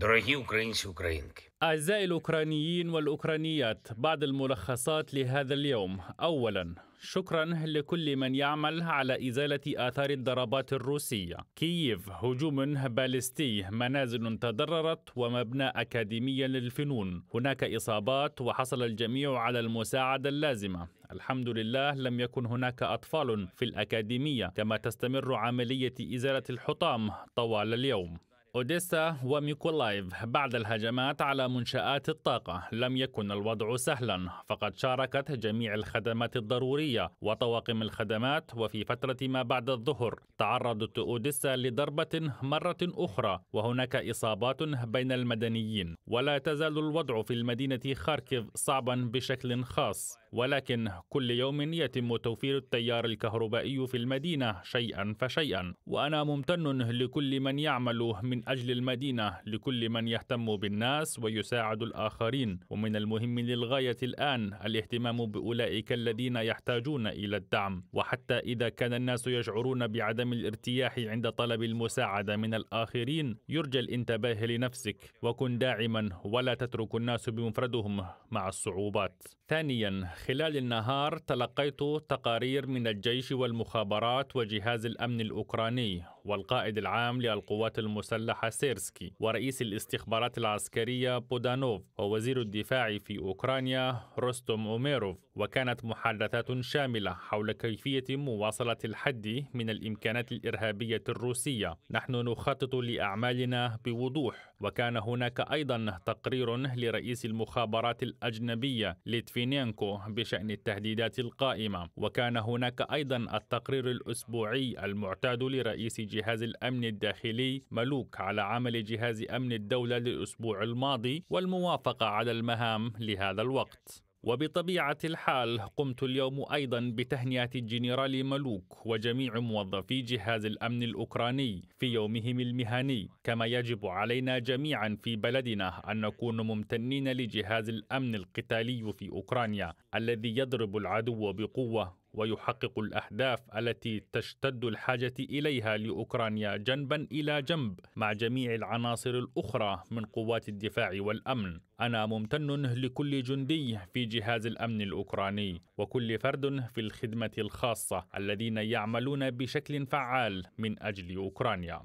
دراجي أوكرانيسي أوكرانيك أعزائي الأوكرانيين والأوكرانيات بعض الملخصات لهذا اليوم أولا شكرا لكل من يعمل على إزالة آثار الضربات الروسية كييف هجوم باليستي منازل تضررت ومبنى أكاديمي للفنون هناك إصابات وحصل الجميع على المساعدة اللازمة الحمد لله لم يكن هناك أطفال في الأكاديمية كما تستمر عملية إزالة الحطام طوال اليوم أوديسا وميكولايف بعد الهجمات على منشآت الطاقة لم يكن الوضع سهلا فقد شاركت جميع الخدمات الضرورية وطواقم الخدمات وفي فترة ما بعد الظهر تعرضت أوديسا لضربة مرة أخرى وهناك إصابات بين المدنيين ولا تزال الوضع في المدينة خاركيف صعبا بشكل خاص ولكن كل يوم يتم توفير التيار الكهربائي في المدينة شيئا فشيئا وأنا ممتن لكل من يعمل من أجل المدينة لكل من يهتم بالناس ويساعد الآخرين ومن المهم للغاية الآن الاهتمام بأولئك الذين يحتاجون إلى الدعم وحتى إذا كان الناس يشعرون بعدم الارتياح عند طلب المساعدة من الآخرين يرجى الانتباه لنفسك وكن داعما ولا تترك الناس بمفردهم مع الصعوبات ثانيا خلال النهار تلقيت تقارير من الجيش والمخابرات وجهاز الأمن الأوكراني والقائد العام للقوات المسلحة سيرسكي ورئيس الاستخبارات العسكرية بودانوف ووزير الدفاع في أوكرانيا روستوم أوميروف وكانت محادثات شاملة حول كيفية مواصلة الحد من الإمكانات الإرهابية الروسية نحن نخطط لأعمالنا بوضوح وكان هناك أيضا تقرير لرئيس المخابرات الأجنبية ليتفينينكو بشأن التهديدات القائمة وكان هناك أيضا التقرير الأسبوعي المعتاد لرئيس جهاز الأمن الداخلي ملوك على عمل جهاز أمن الدولة للأسبوع الماضي والموافقة على المهام لهذا الوقت وبطبيعة الحال قمت اليوم أيضا بتهنئة الجنرال ملوك وجميع موظفي جهاز الأمن الأوكراني في يومهم المهني كما يجب علينا جميعا في بلدنا أن نكون ممتنين لجهاز الأمن القتالي في أوكرانيا الذي يضرب العدو بقوة ويحقق الاهداف التي تشتد الحاجه اليها لاوكرانيا جنبا الى جنب مع جميع العناصر الاخرى من قوات الدفاع والامن انا ممتن لكل جندي في جهاز الامن الاوكراني وكل فرد في الخدمه الخاصه الذين يعملون بشكل فعال من اجل اوكرانيا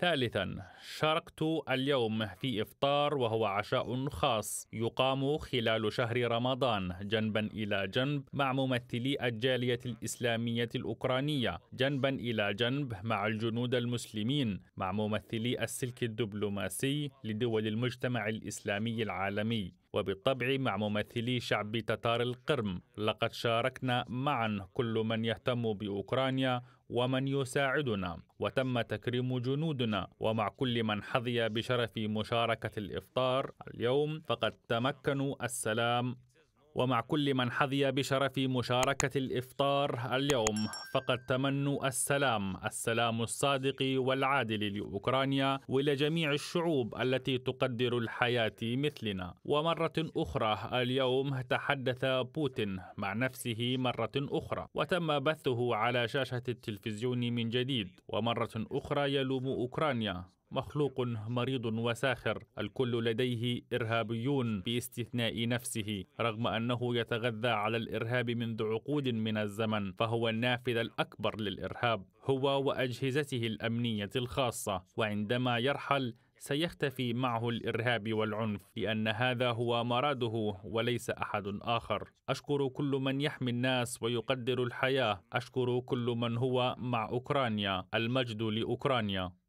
ثالثا شاركت اليوم في إفطار وهو عشاء خاص يقام خلال شهر رمضان جنبا إلى جنب مع ممثلي الجالية الإسلامية الأوكرانية جنبا إلى جنب مع الجنود المسلمين مع ممثلي السلك الدبلوماسي لدول المجتمع الإسلامي العالمي وبالطبع مع ممثلي شعب تتار القرم لقد شاركنا معا كل من يهتم بأوكرانيا ومن يساعدنا وتم تكريم جنودنا ومع كل من حظي بشرف مشاركة الإفطار اليوم فقد تمكنوا السلام ومع كل من حظي بشرف مشاركة الإفطار اليوم فقد تمنوا السلام السلام الصادق والعادل لأوكرانيا ولجميع الشعوب التي تقدر الحياة مثلنا ومرة أخرى اليوم تحدث بوتين مع نفسه مرة أخرى وتم بثه على شاشة التلفزيون من جديد ومرة أخرى يلوم أوكرانيا مخلوق مريض وساخر الكل لديه ارهابيون باستثناء نفسه رغم انه يتغذى على الارهاب منذ عقود من الزمن فهو النافذ الاكبر للارهاب هو واجهزته الامنيه الخاصه وعندما يرحل سيختفي معه الارهاب والعنف لان هذا هو مراده وليس احد اخر اشكر كل من يحمي الناس ويقدر الحياه اشكر كل من هو مع اوكرانيا المجد لاوكرانيا